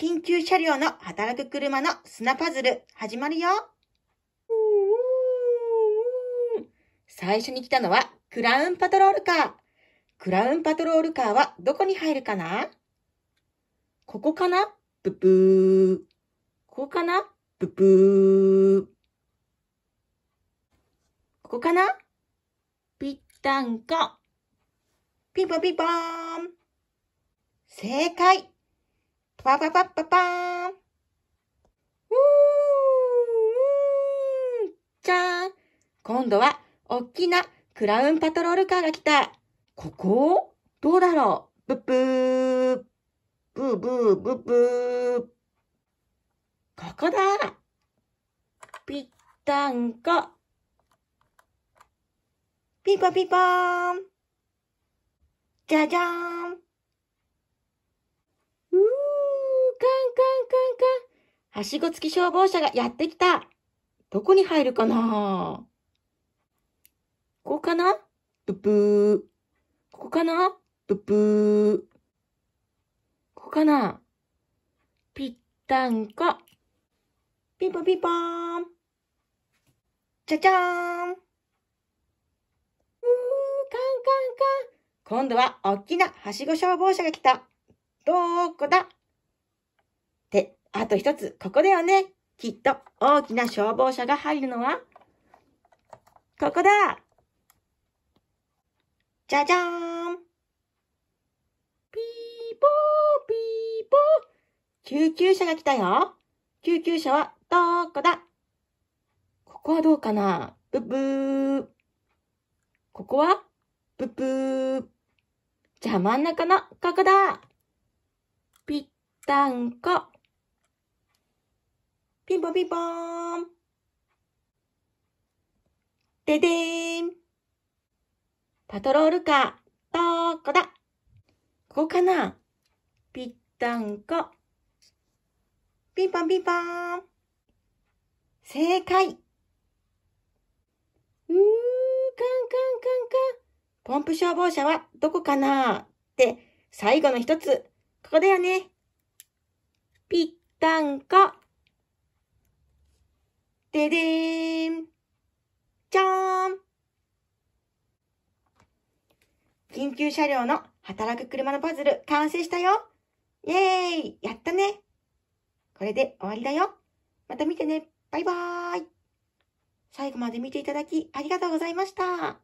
緊急車両の働く車の砂パズル、始まるよ。最初に来たのは、クラウンパトロールカー。クラウンパトロールカーはどこに入るかなここかなぷぷー。ここかなぷぷー。ここかなぴったんこ。ピンポンピンポーン。正解パパパパパーン。うーん、うーん、じゃーん。今度は、おっきなクラウンパトロールカーが来た。ここどうだろうブッブー。ブーブーブーブー。ここだ。ぴったんこ。ピンポピンポーン。じゃじゃーん。はしご付き消防車がやってきた。どこに入るかなここかなぷぷー。ここかなぷぷー。ここかなぴったんこ。ピポピポーン。じゃじゃーん。うー、カンカンカン。今度はおっきなはしご消防車が来た。どこだあと一つ、ここだよね。きっと大きな消防車が入るのは、ここだじゃじゃーんピーポーピーポー救急車が来たよ救急車はどこだここはどうかなブブー。ここはブブー。じゃあ真ん中のここだぴったんこ。ピンポンピンポーン。ででーん。パトロールカー、どこだここかなぴったんこ。ピンポンピンポーン。正解。うー、カンカンカンカン。ポンプ消防車はどこかなって、最後の一つ。ここだよね。ぴったんこ。ででーん。じゃーん。緊急車両の働く車のパズル完成したよ。イェーイやったねこれで終わりだよ。また見てね。バイバーイ。最後まで見ていただきありがとうございました。